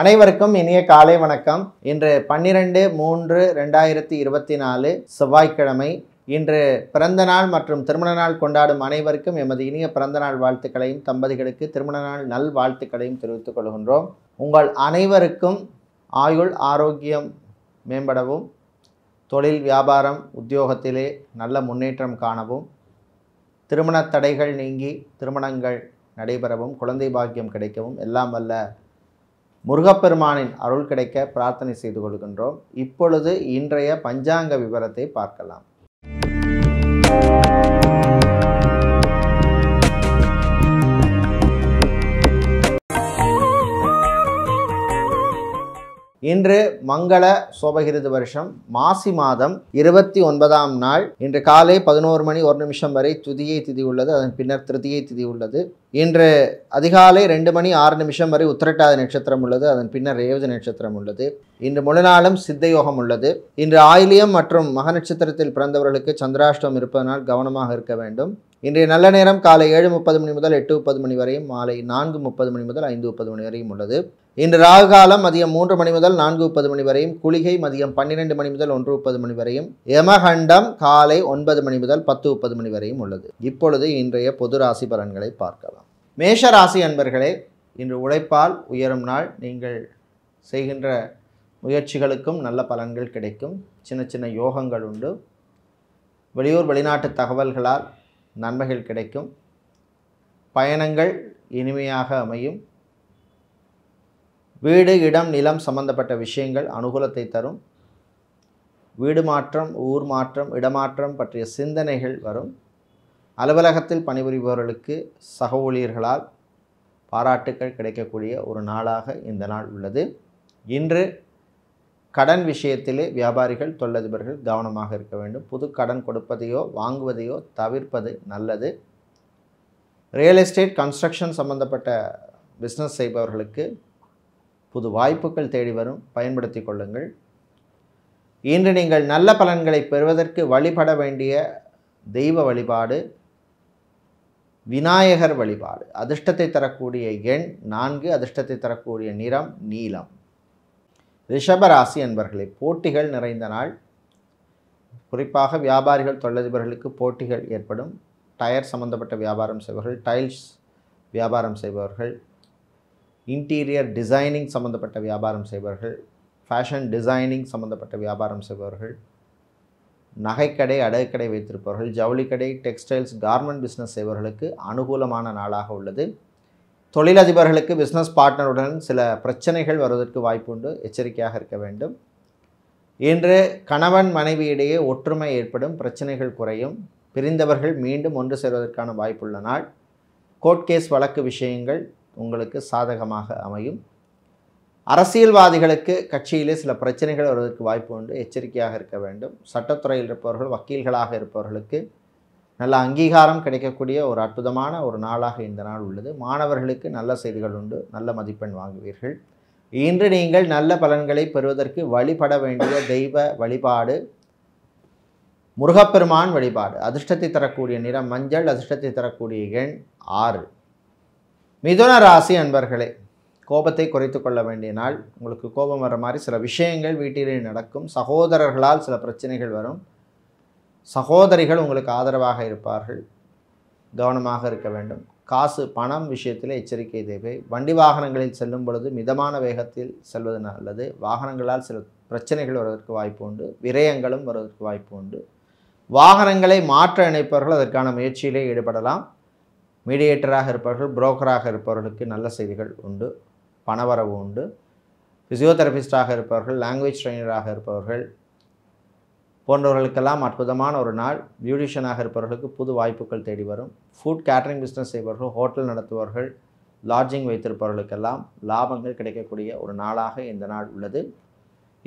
அனைவருக்கும் இனிய காலை வணக்கம் இன்று பன்னிரெண்டு மூன்று ரெண்டாயிரத்தி இருபத்தி நாலு செவ்வாய்க்கிழமை இன்று பிறந்த நாள் மற்றும் திருமண நாள் கொண்டாடும் அனைவருக்கும் எமது இனிய பிறந்த நாள் வாழ்த்துக்களையும் தம்பதிகளுக்கு திருமண நாள் நல் வாழ்த்துக்களையும் தெரிவித்துக் கொள்கின்றோம் உங்கள் அனைவருக்கும் ஆயுள் ஆரோக்கியம் மேம்படவும் தொழில் வியாபாரம் உத்தியோகத்திலே நல்ல முன்னேற்றம் காணவும் திருமண தடைகள் நீங்கி திருமணங்கள் நடைபெறவும் குழந்தை பாக்கியம் கிடைக்கவும் எல்லாம் வல்ல முருகப்பெருமானின் அருள் கிடைக்க பிரார்த்தனை செய்து கொள்கின்றோம் இப்பொழுது இன்றைய பஞ்சாங்க விவரத்தை பார்க்கலாம் இன்று மங்கள சோபகிருது வருஷம் மாசி மாதம் இருபத்தி ஒன்பதாம் நாள் இன்று காலை பதினோரு மணி ஒரு நிமிஷம் வரை துதியை திதி உள்ளது அதன் பின்னர் திருதியை திதி உள்ளது இன்று அதிகாலை ரெண்டு மணி ஆறு நிமிஷம் வரை உத்திரட்டாத நட்சத்திரம் உள்ளது அதன் பின்னர் ரேவதி நட்சத்திரம் உள்ளது இன்று முழுநாளும் சித்தயோகம் உள்ளது இன்று ஆயிலியம் மற்றும் மக நட்சத்திரத்தில் பிறந்தவர்களுக்கு சந்திராஷ்டம் இருப்பதனால் கவனமாக இருக்க வேண்டும் இன்றைய நல்ல நேரம் காலை ஏழு முப்பது மணி முதல் எட்டு முப்பது மணி வரையும் மாலை நான்கு முப்பது மணி முதல் ஐந்து முப்பது மணி வரையும் உள்ளது இன்று ராகு காலம் மதியம் மூன்று மணி முதல் நான்கு முப்பது மணி வரையும் குளிகை மதியம் பன்னிரெண்டு மணி முதல் ஒன்று முப்பது மணி வரையும் யமகண்டம் காலை ஒன்பது மணி முதல் பத்து முப்பது மணி வரையும் உள்ளது இப்பொழுது இன்றைய பொது ராசி பலன்களை பார்க்கலாம் மேஷ ராசி அன்பர்களே இன்று உழைப்பால் உயரும் நாள் நீங்கள் செய்கின்ற முயற்சிகளுக்கும் நல்ல பலன்கள் கிடைக்கும் சின்ன சின்ன யோகங்கள் உண்டு வெளியூர் வெளிநாட்டு தகவல்களால் நன்மைகள் கிடைக்கும் பயணங்கள் இனிமையாக அமையும் வீடு இடம் நிலம் சம்பந்தப்பட்ட விஷயங்கள் அனுகூலத்தை தரும் வீடு மாற்றம் ஊர் மாற்றம் இடமாற்றம் பற்றிய சிந்தனைகள் வரும் அலுவலகத்தில் பணிபுரிபவர்களுக்கு சக ஊழியர்களால் பாராட்டுக்கள் கிடைக்கக்கூடிய ஒரு நாளாக இந்த நாள் உள்ளது இன்று கடன் விஷயத்திலே வியாபாரிகள் தொழிலதிபர்கள் கவனமாக இருக்க வேண்டும் புது கடன் கொடுப்பதையோ வாங்குவதையோ தவிர்ப்பது நல்லது ரியல் எஸ்டேட் கன்ஸ்ட்ரக்ஷன் சம்மந்தப்பட்ட பிஸ்னஸ் செய்பவர்களுக்கு புது வாய்ப்புகள் தேடி வரும் பயன்படுத்தி கொள்ளுங்கள் இன்று நீங்கள் நல்ல பலன்களை பெறுவதற்கு வழிபட வேண்டிய தெய்வ வழிபாடு விநாயகர் வழிபாடு அதிர்ஷ்டத்தை தரக்கூடிய எண் நான்கு அதிர்ஷ்டத்தை தரக்கூடிய நிறம் நீலம் ரிஷபராசி என்பர்களை போட்டிகள் நிறைந்த நாள் குறிப்பாக வியாபாரிகள் தொழிலதிபர்களுக்கு போட்டிகள் ஏற்படும் டயர் சம்பந்தப்பட்ட வியாபாரம் செய்பவர்கள் டைல்ஸ் வியாபாரம் செய்பவர்கள் இன்டீரியர் டிசைனிங் சம்மந்தப்பட்ட வியாபாரம் செய்பவர்கள் ஃபேஷன் டிசைனிங் சம்மந்தப்பட்ட வியாபாரம் செய்பவர்கள் நகைக்கடை அடகுக்கடை வைத்திருப்பவர்கள் ஜவுளிக்கடை டெக்ஸ்டைல்ஸ் கார்மெண்ட் பிஸ்னஸ் செய்பவர்களுக்கு அனுகூலமான நாளாக உள்ளது தொழிலதிபர்களுக்கு பிஸ்னஸ் பார்ட்னருடன் சில பிரச்சனைகள் வருவதற்கு வாய்ப்புண்டு எச்சரிக்கையாக இருக்க வேண்டும் இன்று கணவன் மனைவியிடையே ஒற்றுமை ஏற்படும் பிரச்சனைகள் குறையும் பிரிந்தவர்கள் மீண்டும் ஒன்று சேர்வதற்கான வாய்ப்புள்ள நாள் கோர்ட் கேஸ் வழக்கு விஷயங்கள் உங்களுக்கு சாதகமாக அமையும் அரசியல்வாதிகளுக்கு கட்சியிலே சில பிரச்சனைகள் வருவதற்கு வாய்ப்பு உண்டு எச்சரிக்கையாக இருக்க வேண்டும் சட்டத்துறையில் இருப்பவர்கள் வக்கீல்களாக இருப்பவர்களுக்கு நல்ல அங்கீகாரம் கிடைக்கக்கூடிய ஒரு அற்புதமான ஒரு நாளாக இந்த நாள் உள்ளது மாணவர்களுக்கு நல்ல செய்திகள் உண்டு நல்ல மதிப்பெண் வாங்குவீர்கள் இன்று நீங்கள் நல்ல பலன்களை பெறுவதற்கு வழிபட வேண்டிய தெய்வ வழிபாடு முருகப்பெருமான் வழிபாடு அதிர்ஷ்டத்தை தரக்கூடிய நிறம் மஞ்சள் அதிர்ஷ்டத்தை தரக்கூடிய எண் ஆறு மிதுன ராசி அன்பர்களே கோபத்தை குறைத்து கொள்ள வேண்டிய நாள் உங்களுக்கு கோபம் வர மாதிரி சில விஷயங்கள் வீட்டிலே நடக்கும் சகோதரர்களால் சில பிரச்சனைகள் வரும் சகோதரிகள் உங்களுக்கு ஆதரவாக இருப்பார்கள் கவனமாக இருக்க வேண்டும் காசு பணம் விஷயத்தில் எச்சரிக்கை தேவை வண்டி வாகனங்களில் செல்லும் பொழுது மிதமான வேகத்தில் செல்வது நல்லது வாகனங்களால் சில பிரச்சனைகள் வருவதற்கு வாய்ப்பு உண்டு விரயங்களும் வருவதற்கு வாய்ப்பு உண்டு வாகனங்களை மாற்ற இணைப்பவர்கள் அதற்கான முயற்சியிலே ஈடுபடலாம் மீடியேட்டராக இருப்பவர்கள் புரோக்கராக இருப்பவர்களுக்கு நல்ல செய்திகள் உண்டு பணவரவு உண்டு ஃபிசியோதெரபிஸ்டாக இருப்பவர்கள் லாங்குவேஜ் ட்ரைனராக இருப்பவர்கள் போன்றவர்களுக்கெல்லாம் அற்புதமான ஒரு நாள் பியூட்டிஷியனாக இருப்பவர்களுக்கு புது வாய்ப்புகள் தேடி வரும் ஃபுட் கேட்ரிங் பிஸ்னஸ் செய்பவர்கள் ஹோட்டல் நடத்துபவர்கள் லாட்ஜிங் வைத்திருப்பவர்களுக்கெல்லாம் லாபங்கள் கிடைக்கக்கூடிய ஒரு நாளாக இந்த நாள் உள்ளது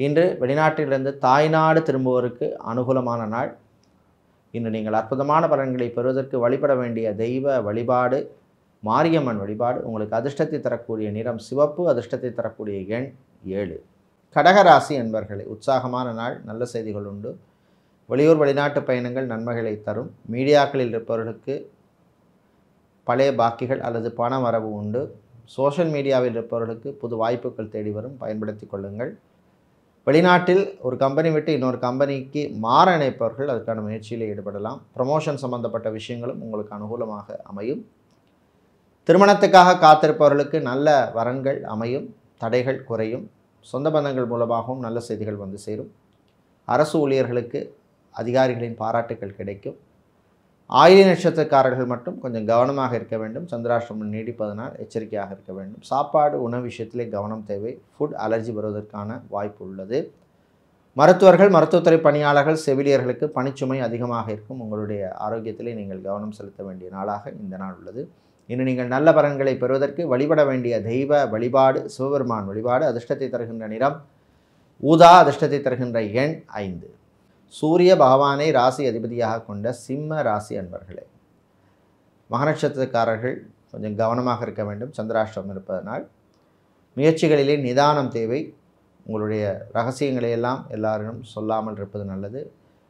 இன்று வெளிநாட்டிலிருந்து தாய்நாடு திரும்புவோருக்கு அனுகூலமான நாள் இன்று நீங்கள் அற்புதமான பலன்களை பெறுவதற்கு வழிபட வேண்டிய தெய்வ வழிபாடு மாரியம்மன் வழிபாடு உங்களுக்கு அதிர்ஷ்டத்தை தரக்கூடிய நிறம் சிவப்பு அதிர்ஷ்டத்தை தரக்கூடிய எண் ஏழு கடகராசி என்பர்களே உற்சாகமான நாள் நல்ல செய்திகள் உண்டு வெளியூர் வெளிநாட்டு பயணங்கள் நன்மைகளை தரும் மீடியாக்களில் இருப்பவர்களுக்கு பழைய பாக்கிகள் அல்லது பண வரவு உண்டு சோஷியல் மீடியாவில் இருப்பவர்களுக்கு புது வாய்ப்புகள் தேடி வரும் பயன்படுத்தி கொள்ளுங்கள் வெளிநாட்டில் ஒரு கம்பெனி விட்டு இன்னொரு கம்பெனிக்கு மாற நினைப்பவர்கள் அதுக்கான முயற்சியில் ஈடுபடலாம் ப்ரமோஷன் சம்மந்தப்பட்ட விஷயங்களும் உங்களுக்கு அனுகூலமாக அமையும் திருமணத்துக்காக காத்திருப்பவர்களுக்கு நல்ல வரன்கள் அமையும் தடைகள் குறையும் சொந்த பந்தங்கள் மூலமாகவும் நல்ல செய்திகள் வந்து சேரும் அரசு ஊழியர்களுக்கு அதிகாரிகளின் பாராட்டுகள் கிடைக்கும் ஆயிலி நட்சத்திரக்காரர்கள் மட்டும் கொஞ்சம் கவனமாக இருக்க வேண்டும் சந்திராஷ்டிரமம் நீடிப்பதனால் எச்சரிக்கையாக இருக்க வேண்டும் சாப்பாடு உணவு விஷயத்திலே கவனம் தேவை ஃபுட் அலர்ஜி வருவதற்கான வாய்ப்பு உள்ளது மருத்துவர்கள் மருத்துவத்துறை பணியாளர்கள் செவிலியர்களுக்கு பணிச்சுமை அதிகமாக இருக்கும் உங்களுடைய ஆரோக்கியத்திலே நீங்கள் கவனம் செலுத்த வேண்டிய நாளாக இந்த நாள் உள்ளது இன்று நீங்கள் நல்ல பலன்களை பெறுவதற்கு வழிபட வேண்டிய தெய்வ வழிபாடு சிவபெருமான் வழிபாடு அதிர்ஷ்டத்தை தருகின்ற நிறம் ஊதா அதிர்ஷ்டத்தை தருகின்ற எண் ஐந்து சூரிய பகவானை ராசி அதிபதியாக கொண்ட சிம்ம ராசி அன்பர்களே மகநட்சத்திரக்காரர்கள் கொஞ்சம் கவனமாக இருக்க வேண்டும் சந்திராஷ்டிரம் இருப்பதனால் முயற்சிகளிலே நிதானம் தேவை உங்களுடைய ரகசியங்களை எல்லாம் எல்லாரிடம் சொல்லாமல் இருப்பது நல்லது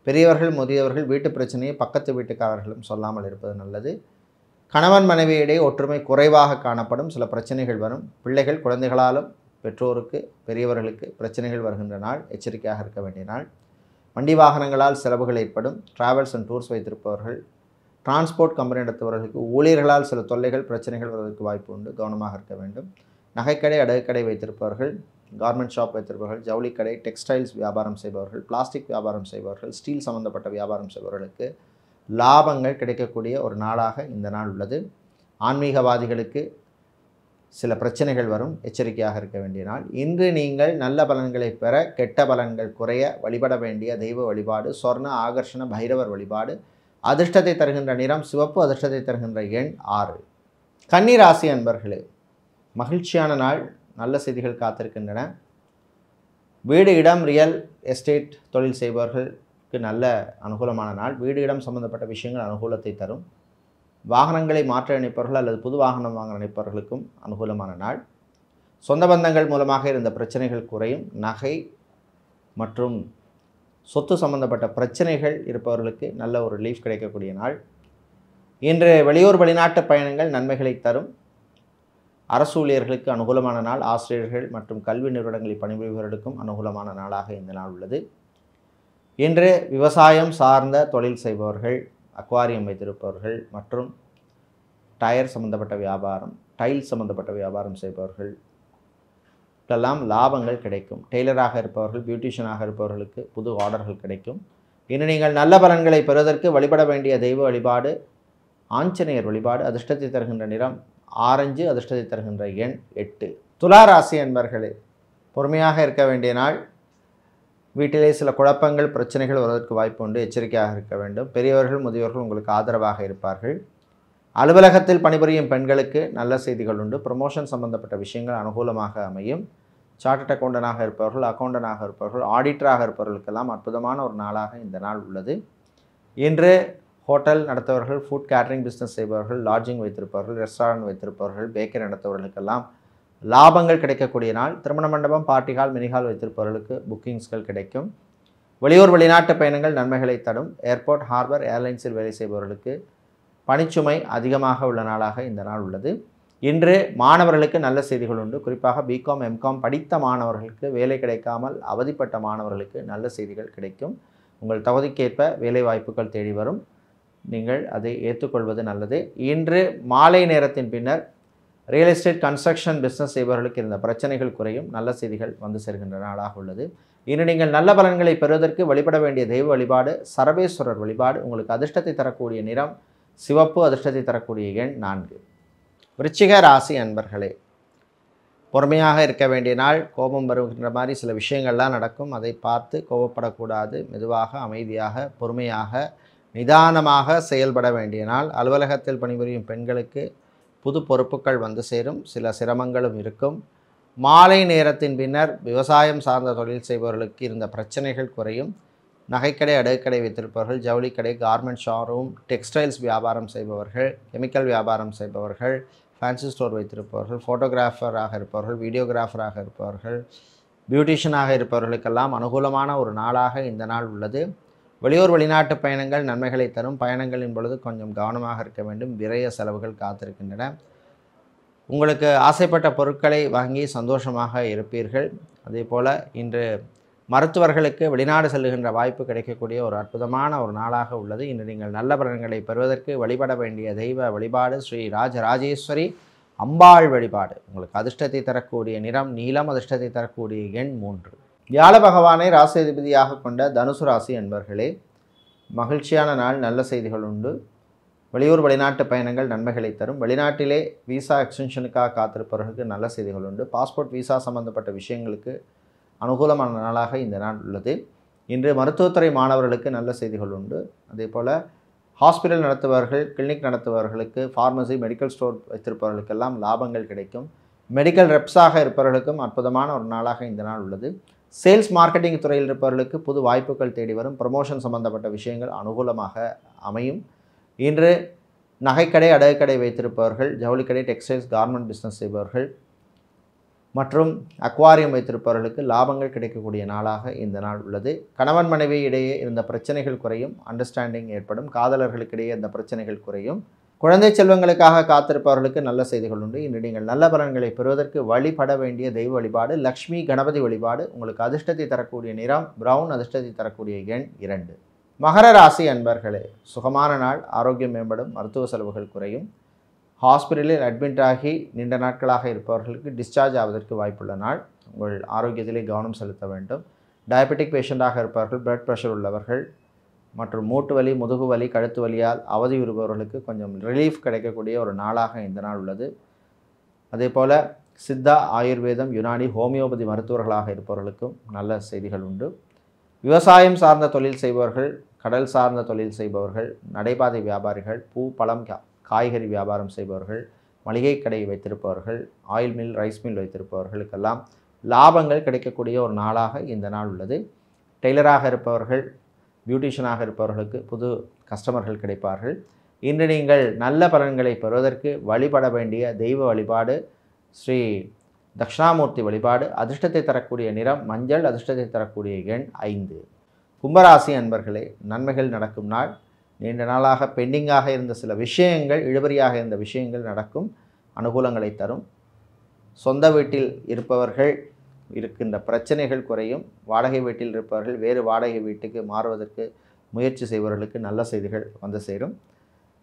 பெரியவர்கள் முதியவர்கள் வீட்டு பிரச்சனையை பக்கத்து வீட்டுக்காரர்களும் சொல்லாமல் இருப்பது நல்லது கணவன் மனைவியிடையே ஒற்றுமை குறைவாக காணப்படும் சில பிரச்சனைகள் வரும் பிள்ளைகள் குழந்தைகளாலும் பெற்றோருக்கு பெரியவர்களுக்கு பிரச்சனைகள் வருகின்ற நாள் எச்சரிக்கையாக இருக்க வேண்டிய நாள் வண்டி வாகனங்களால் செலவுகள் ஏற்படும் டிராவல்ஸ் அண்ட் டூர்ஸ் வைத்திருப்பவர்கள் டிரான்ஸ்போர்ட் கம்பெனி நடத்துபவர்களுக்கு ஊழியர்களால் சில தொல்லைகள் பிரச்சனைகள் வருவதற்கு வாய்ப்பு உண்டு கவனமாக இருக்க வேண்டும் நகைக்கடை அடகுக்கடை வைத்திருப்பவர்கள் கார்மெண்ட் ஷாப் வைத்திருப்பவர்கள் ஜவுளிக்கடை டெக்ஸ்டைல்ஸ் வியாபாரம் செய்பவர்கள் பிளாஸ்டிக் வியாபாரம் செய்பவர்கள் ஸ்டீல் சம்மந்தப்பட்ட வியாபாரம் செய்பவர்களுக்கு லாபங்கள் கிடைக்கக்கூடிய ஒரு நாளாக இந்த நாள் உள்ளது ஆன்மீகவாதிகளுக்கு சில பிரச்சனைகள் வரும் எச்சரிக்கையாக இருக்க வேண்டிய நாள் இன்று நீங்கள் நல்ல பலன்களை பெற கெட்ட பலன்கள் குறைய வழிபட வேண்டிய தெய்வ வழிபாடு சொர்ண ஆகர்ஷண பைரவர் வழிபாடு அதிர்ஷ்டத்தை தருகின்ற நிறம் சிவப்பு அதிர்ஷ்டத்தை தருகின்ற எண் ஆறு கன்னிராசி அன்பர்களே மகிழ்ச்சியான நாள் நல்ல செய்திகள் காத்திருக்கின்றன வீடு இடம் ரியல் எஸ்டேட் தொழில் செய்பவர்களுக்கு நல்ல அனுகூலமான நாள் வீடு இடம் சம்மந்தப்பட்ட விஷயங்கள் அனுகூலத்தை தரும் வாகனங்களை மாற்ற நினைப்பவர்கள் அல்லது புது வாகனம் வாங்க நினைப்பவர்களுக்கும் அனுகூலமான நாள் சொந்த பந்தங்கள் மூலமாக இருந்த பிரச்சனைகள் குறையும் நகை மற்றும் சொத்து சம்பந்தப்பட்ட பிரச்சனைகள் இருப்பவர்களுக்கு நல்ல ஒரு லீஃப் கிடைக்கக்கூடிய நாள் இன்று வெளியூர் வெளிநாட்டு பயணங்கள் நன்மைகளை தரும் அரசு ஊழியர்களுக்கு அனுகூலமான நாள் ஆசிரியர்கள் மற்றும் கல்வி நிறுவனங்களில் பணிபுரிபவர்களுக்கும் அனுகூலமான நாளாக இந்த நாள் உள்ளது இன்று விவசாயம் சார்ந்த தொழில் செய்பவர்கள் அக்வாரியம் வைத்திருப்பவர்கள் மற்றும் டயர் சம்மந்தப்பட்ட வியாபாரம் டைல் சம்மந்தப்பட்ட வியாபாரம் செய்பவர்கள் எல்லாம் லாபங்கள் கிடைக்கும் டெய்லராக இருப்பவர்கள் பியூட்டிஷியனாக இருப்பவர்களுக்கு புது ஆர்டர்கள் கிடைக்கும் இனி நீங்கள் நல்ல பலன்களை பெறுவதற்கு வழிபட வேண்டிய தெய்வ வழிபாடு ஆஞ்சநேயர் வழிபாடு அதிர்ஷ்டத்தை தருகின்ற நிறம் ஆரஞ்சு அதிர்ஷ்டத்தை தருகின்ற எண் எட்டு துலா ராசி என்பர்களே பொறுமையாக இருக்க வேண்டிய நாள் வீட்டிலே சில குழப்பங்கள் பிரச்சனைகள் வருவதற்கு வாய்ப்பு உண்டு எச்சரிக்கையாக இருக்க வேண்டும் பெரியவர்கள் முதியோர்கள் உங்களுக்கு ஆதரவாக இருப்பார்கள் அலுவலகத்தில் பணிபுரியும் பெண்களுக்கு நல்ல செய்திகள் உண்டு ப்ரொமோஷன் சம்பந்தப்பட்ட விஷயங்கள் அனுகூலமாக அமையும் சார்ட்டட் அக்கௌண்டனாக இருப்பவர்கள் அக்கௌண்டனாக இருப்பவர்கள் ஆடிட்டராக இருப்பவர்களுக்கெல்லாம் அற்புதமான ஒரு நாளாக இந்த நாள் உள்ளது இன்று ஹோட்டல் நடத்தவர்கள் ஃபுட் கேட்ரிங் பிஸ்னஸ் செய்பவர்கள் லாட்ஜிங் வைத்திருப்பவர்கள் ரெஸ்டாரண்ட் வைத்திருப்பவர்கள் பேக்கரி நடத்தவர்களுக்கெல்லாம் லாபங்கள் கிடைக்கக்கூடிய நாள் திருமண மண்டபம் பார்ட்டி ஹால் மினிஹால் வைத்திருப்பவர்களுக்கு புக்கிங்ஸ்கள் கிடைக்கும் வெளியூர் வெளிநாட்டு பயணங்கள் நன்மைகளை தரும் ஏர்போர்ட் ஹார்பர் ஏர்லைன்ஸில் வேலை செய்பவர்களுக்கு பணிச்சுமை அதிகமாக உள்ள நாளாக இந்த நாள் உள்ளது இன்று மாணவர்களுக்கு நல்ல செய்திகள் உண்டு குறிப்பாக பிகாம் எம்காம் படித்த மாணவர்களுக்கு வேலை கிடைக்காமல் அவதிப்பட்ட மாணவர்களுக்கு நல்ல செய்திகள் கிடைக்கும் உங்கள் தகுதிக்கேற்ப வேலை வாய்ப்புகள் தேடி வரும் நீங்கள் அதை ஏற்றுக்கொள்வது நல்லது இன்று மாலை நேரத்தின் பின்னர் ரியல் எஸ்டேட் கன்ஸ்ட்ரக்ஷன் பிஸ்னஸ் செய்பவர்களுக்கு இருந்த பிரச்சனைகள் குறையும் நல்ல செய்திகள் வந்து சேர்கின்ற நாளாக உள்ளது இனி நீங்கள் நல்ல பலன்களை பெறுவதற்கு வழிபட வேண்டிய தெய்வ வழிபாடு சரபேஸ்வரர் வழிபாடு உங்களுக்கு அதிர்ஷ்டத்தை தரக்கூடிய நிறம் சிவப்பு அதிர்ஷ்டத்தை தரக்கூடிய எண் நான்கு விருச்சிக ராசி அன்பர்களே பொறுமையாக இருக்க வேண்டிய நாள் கோபம் வருகின்ற மாதிரி சில விஷயங்கள்லாம் நடக்கும் அதை பார்த்து கோபப்படக்கூடாது மெதுவாக அமைதியாக பொறுமையாக நிதானமாக செயல்பட வேண்டிய நாள் அலுவலகத்தில் பணிபுரியும் பெண்களுக்கு புது பொறுப்புகள் வந்து சேரும் சில சிரமங்களும் இருக்கும் மாலை நேரத்தின் பின்னர் விவசாயம் சார்ந்த தொழில் செய்பவர்களுக்கு இருந்த பிரச்சனைகள் குறையும் நகைக்கடை அடகுக்கடை வைத்திருப்பவர்கள் ஜவுளிக்கடை கார்மெண்ட் ஷோரூம் டெக்ஸ்டைல்ஸ் வியாபாரம் செய்பவர்கள் கெமிக்கல் வியாபாரம் செய்பவர்கள் ஃபேன்சி ஸ்டோர் வைத்திருப்பவர்கள் ஃபோட்டோகிராஃபராக இருப்பவர்கள் வீடியோகிராஃபராக இருப்பவர்கள் பியூட்டிஷியனாக இருப்பவர்களுக்கெல்லாம் அனுகூலமான ஒரு நாளாக இந்த நாள் உள்ளது வெளியூர் வெளிநாட்டு பயணங்கள் நன்மைகளை தரும் பயணங்களின் பொழுது கொஞ்சம் கவனமாக இருக்க வேண்டும் விரைய செலவுகள் காத்திருக்கின்றன உங்களுக்கு ஆசைப்பட்ட பொருட்களை வாங்கி சந்தோஷமாக இருப்பீர்கள் அதே போல் இன்று மருத்துவர்களுக்கு வெளிநாடு செல்லுகின்ற வாய்ப்பு கிடைக்கக்கூடிய ஒரு அற்புதமான ஒரு நாளாக உள்ளது இன்று நீங்கள் நல்ல பலன்களை பெறுவதற்கு வழிபட வேண்டிய தெய்வ வழிபாடு ஸ்ரீ ராஜராஜேஸ்வரி அம்பாள் வழிபாடு உங்களுக்கு அதிர்ஷ்டத்தை தரக்கூடிய நிறம் நீளம் அதிர்ஷ்டத்தை தரக்கூடிய எண் மூன்று வியாழ பகவானை ராசியதிபதியாக கொண்ட தனுசு ராசி அன்பர்களே மகிழ்ச்சியான நாள் நல்ல செய்திகள் உண்டு வெளியூர் வெளிநாட்டு பயணங்கள் நன்மைகளை தரும் வெளிநாட்டிலே விசா எக்ஸ்டென்ஷனுக்காக காத்திருப்பவர்களுக்கு நல்ல செய்திகள் உண்டு பாஸ்போர்ட் விசா சம்பந்தப்பட்ட விஷயங்களுக்கு அனுகூலமான நாளாக இந்த நாள் உள்ளது இன்று மருத்துவத்துறை மாணவர்களுக்கு நல்ல செய்திகள் உண்டு அதே போல் ஹாஸ்பிட்டல் நடத்துபவர்கள் கிளினிக் நடத்துபவர்களுக்கு ஃபார்மசி மெடிக்கல் ஸ்டோர் வைத்திருப்பவர்களுக்கெல்லாம் லாபங்கள் கிடைக்கும் மெடிக்கல் ரெப்ஸாக இருப்பவர்களுக்கும் அற்புதமான ஒரு நாளாக இந்த நாள் உள்ளது சேல்ஸ் மார்க்கெட்டிங் துறையில் இருப்பவர்களுக்கு புது வாய்ப்புகள் தேடி வரும் ப்ரமோஷன் சம்பந்தப்பட்ட விஷயங்கள் அனுகூலமாக அமையும் இன்று நகைக்கடை அடகுக்கடை வைத்திருப்பவர்கள் ஜவுளிக்கடை டெக்ஸ்டைல்ஸ் கார்மெண்ட் பிஸ்னஸ் செய்பவர்கள் மற்றும் அக்வாரியம் வைத்திருப்பவர்களுக்கு லாபங்கள் கிடைக்கக்கூடிய நாளாக இந்த நாள் உள்ளது கணவன் மனைவி இடையே இருந்த பிரச்சனைகள் குறையும் அண்டர்ஸ்டாண்டிங் ஏற்படும் காதலர்களுக்கிடையே இருந்த பிரச்சனைகள் குறையும் குழந்தை செல்வங்களுக்காக காத்திருப்பவர்களுக்கு நல்ல செய்திகள் உண்டு இன்று நீங்கள் நல்ல பலன்களை பெறுவதற்கு வழிபட வேண்டிய தெய்வ வழிபாடு லக்ஷ்மி கணபதி வழிபாடு உங்களுக்கு அதிர்ஷ்டத்தை தரக்கூடிய நிறம் பிரவுன் அதிர்ஷ்டத்தை தரக்கூடிய எண் இரண்டு மகர ராசி அன்பர்களே சுகமான நாள் ஆரோக்கியம் மேம்படும் மருத்துவ செலவுகள் குறையும் ஹாஸ்பிட்டலில் அட்மிட் ஆகி நீண்ட நாட்களாக இருப்பவர்களுக்கு டிஸ்சார்ஜ் ஆவதற்கு வாய்ப்புள்ள நாள் உங்கள் ஆரோக்கியத்திலே கவனம் செலுத்த வேண்டும் டயபெட்டிக் பேஷண்ட்டாக இருப்பவர்கள் பிளட் ப்ரெஷர் உள்ளவர்கள் மற்றும் மூட்டு வலி முதுகு வலி கழுத்து வலியால் அவதியுறுபவர்களுக்கு கொஞ்சம் ரிலீஃப் கிடைக்கக்கூடிய ஒரு நாளாக இந்த நாள் உள்ளது அதே போல் சித்தா ஆயுர்வேதம் யுனானி ஹோமியோபதி மருத்துவர்களாக இருப்பவர்களுக்கும் நல்ல செய்திகள் உண்டு விவசாயம் சார்ந்த தொழில் செய்பவர்கள் கடல் சார்ந்த தொழில் செய்பவர்கள் நடைபாதை வியாபாரிகள் பூ பழம் காய்கறி வியாபாரம் செய்பவர்கள் மளிகை கடை வைத்திருப்பவர்கள் ஆயில் மில் ரைஸ் மில் வைத்திருப்பவர்களுக்கெல்லாம் லாபங்கள் கிடைக்கக்கூடிய ஒரு நாளாக இந்த நாள் உள்ளது டெய்லராக இருப்பவர்கள் பியூட்டிஷியனாக இருப்பவர்களுக்கு புது கஸ்டமர்கள் கிடைப்பார்கள் இன்று நீங்கள் நல்ல பலன்களை பெறுவதற்கு வழிபட வேண்டிய தெய்வ வழிபாடு ஸ்ரீ தக்ஷணாமூர்த்தி வழிபாடு அதிர்ஷ்டத்தை தரக்கூடிய நிறம் மஞ்சள் அதிர்ஷ்டத்தை தரக்கூடிய எண் ஐந்து கும்பராசி அன்பர்களே நன்மைகள் நடக்கும் நாள் நீண்ட நாளாக பெண்டிங்காக இருந்த சில விஷயங்கள் இழுபறியாக இருந்த விஷயங்கள் நடக்கும் அனுகூலங்களை தரும் சொந்த வீட்டில் இருப்பவர்கள் இருக்கின்ற பிரச்சனைகள் குறையும் வாடகை வீட்டில் இருப்பவர்கள் வேறு வாடகை வீட்டுக்கு மாறுவதற்கு முயற்சி செய்பவர்களுக்கு நல்ல செய்திகள் வந்து சேரும்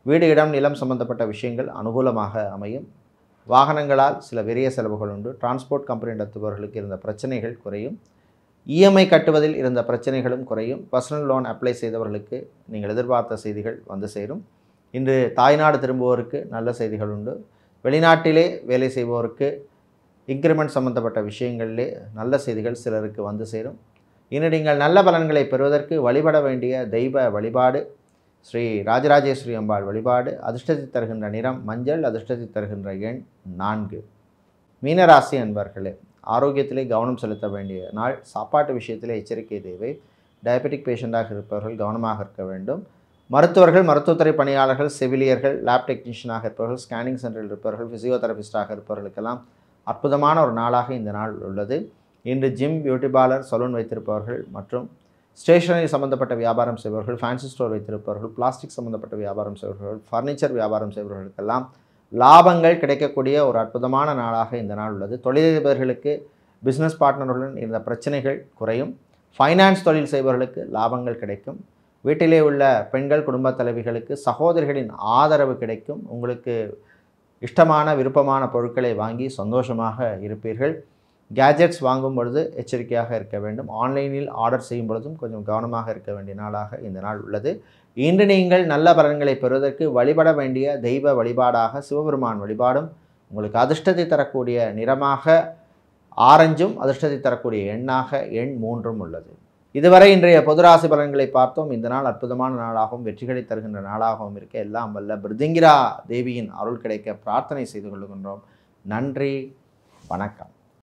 வீடு இடம் நிலம் சம்பந்தப்பட்ட விஷயங்கள் அனுகூலமாக அமையும் வாகனங்களால் சில பெரிய செலவுகள் உண்டு டிரான்ஸ்போர்ட் கம்பெனி நடத்துபவர்களுக்கு இருந்த பிரச்சனைகள் குறையும் இஎம்ஐ e கட்டுவதில் இருந்த பிரச்சனைகளும் குறையும் பர்சனல் லோன் அப்ளை செய்தவர்களுக்கு நீங்கள் எதிர்பார்த்த செய்திகள் வந்து சேரும் இன்று தாய்நாடு திரும்புவோருக்கு நல்ல செய்திகள் உண்டு வெளிநாட்டிலே வேலை செய்பவருக்கு இன்க்ரிமெண்ட் சம்பந்தப்பட்ட விஷயங்களிலே நல்ல செய்திகள் சிலருக்கு வந்து சேரும் இனி நீங்கள் நல்ல பலன்களை பெறுவதற்கு வழிபட வேண்டிய தெய்வ வழிபாடு ஸ்ரீ ராஜராஜேஸ்வரி அம்பாள் வழிபாடு அதிர்ஷ்டத்தை தருகின்ற நிறம் மஞ்சள் அதிர்ஷ்டத்தை தருகின்ற எண் நான்கு மீனராசி அன்பர்களே ஆரோக்கியத்திலே கவனம் செலுத்த வேண்டிய நாள் சாப்பாட்டு விஷயத்திலே எச்சரிக்கை தேவை டயபெட்டிக் பேஷண்ட்டாக இருப்பவர்கள் கவனமாக இருக்க வேண்டும் மருத்துவர்கள் மருத்துவத்துறை பணியாளர்கள் செவிலியர்கள் லேப் டெக்னீஷியனாக இருப்பவர்கள் ஸ்கேனிங் சென்டரில் இருப்பவர்கள் ஃபிசியோதெரபிஸ்டாக இருப்பவர்களுக்கெல்லாம் அற்புதமான ஒரு நாளாக இந்த நாள் உள்ளது இன்று ஜிம் பியூட்டி பார்லர் சலூன் வைத்திருப்பவர்கள் மற்றும் ஸ்டேஷனரி சம்மந்தப்பட்ட வியாபாரம் செய்பவர்கள் ஃபேன்சி ஸ்டோர் வைத்திருப்பவர்கள் பிளாஸ்டிக் சம்பந்தப்பட்ட வியாபாரம் செய்பவர்கள் ஃபர்னிச்சர் வியாபாரம் செய்பவர்களுக்கெல்லாம் லாபங்கள் கிடைக்கக்கூடிய ஒரு அற்புதமான நாளாக இந்த நாள் உள்ளது தொழிலதிபர்களுக்கு பிஸ்னஸ் பார்ட்னருடன் இருந்த பிரச்சனைகள் குறையும் ஃபைனான்ஸ் தொழில் செய்பவர்களுக்கு லாபங்கள் கிடைக்கும் வீட்டிலே உள்ள பெண்கள் குடும்பத் தலைவிகளுக்கு சகோதரிகளின் ஆதரவு கிடைக்கும் உங்களுக்கு இஷ்டமான விருப்பமான பொருட்களை வாங்கி சந்தோஷமாக இருப்பீர்கள் கேஜெட்ஸ் வாங்கும் பொழுது எச்சரிக்கையாக இருக்க வேண்டும் ஆன்லைனில் ஆர்டர் செய்யும் பொழுதும் கொஞ்சம் கவனமாக இருக்க வேண்டிய நாளாக இந்த நாள் உள்ளது இன்று நீங்கள் நல்ல பலன்களை பெறுவதற்கு வழிபட வேண்டிய தெய்வ வழிபாடாக சிவபெருமான் வழிபாடும் உங்களுக்கு அதிர்ஷ்டத்தை தரக்கூடிய நிறமாக ஆரஞ்சும் அதிர்ஷ்டத்தை தரக்கூடிய எண்ணாக எண் மூன்றும் உள்ளது இதுவரை இன்றைய பொதுராசி பலன்களை பார்த்தோம் இந்த நாள் அற்புதமான நாளாகவும் வெற்றிகளை தருகின்ற நாளாகவும் இருக்க எல்லாம் வல்ல பிருதிங்கிரா தேவியின் அருள் கிடைக்க பிரார்த்தனை செய்து கொள்கின்றோம் நன்றி வணக்கம்